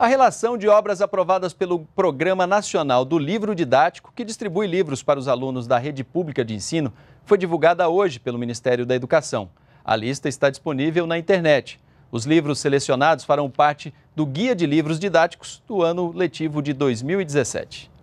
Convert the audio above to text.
A relação de obras aprovadas pelo Programa Nacional do Livro Didático, que distribui livros para os alunos da rede pública de ensino, foi divulgada hoje pelo Ministério da Educação. A lista está disponível na internet. Os livros selecionados farão parte do Guia de Livros Didáticos do ano letivo de 2017.